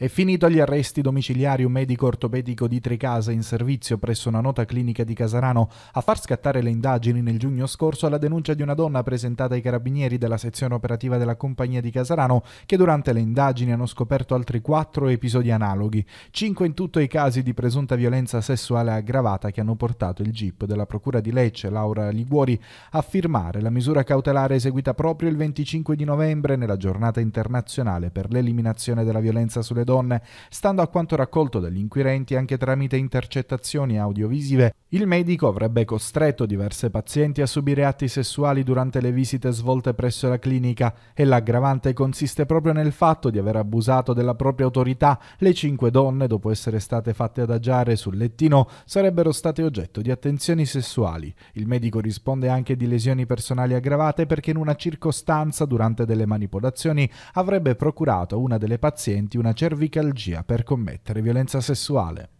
È finito agli arresti domiciliari un medico ortopedico di Tricasa in servizio presso una nota clinica di Casarano a far scattare le indagini nel giugno scorso alla denuncia di una donna presentata ai carabinieri della sezione operativa della compagnia di Casarano che durante le indagini hanno scoperto altri quattro episodi analoghi, cinque in tutto i casi di presunta violenza sessuale aggravata che hanno portato il GIP della Procura di Lecce, Laura Liguori, a firmare la misura cautelare eseguita proprio il 25 di novembre nella giornata internazionale per l'eliminazione della violenza sulle donne donne. Stando a quanto raccolto dagli inquirenti anche tramite intercettazioni audiovisive, il medico avrebbe costretto diverse pazienti a subire atti sessuali durante le visite svolte presso la clinica e l'aggravante consiste proprio nel fatto di aver abusato della propria autorità. Le cinque donne, dopo essere state fatte adagiare sul lettino, sarebbero state oggetto di attenzioni sessuali. Il medico risponde anche di lesioni personali aggravate perché in una circostanza durante delle manipolazioni avrebbe procurato a una delle pazienti una cervicale cervicalgia per commettere violenza sessuale.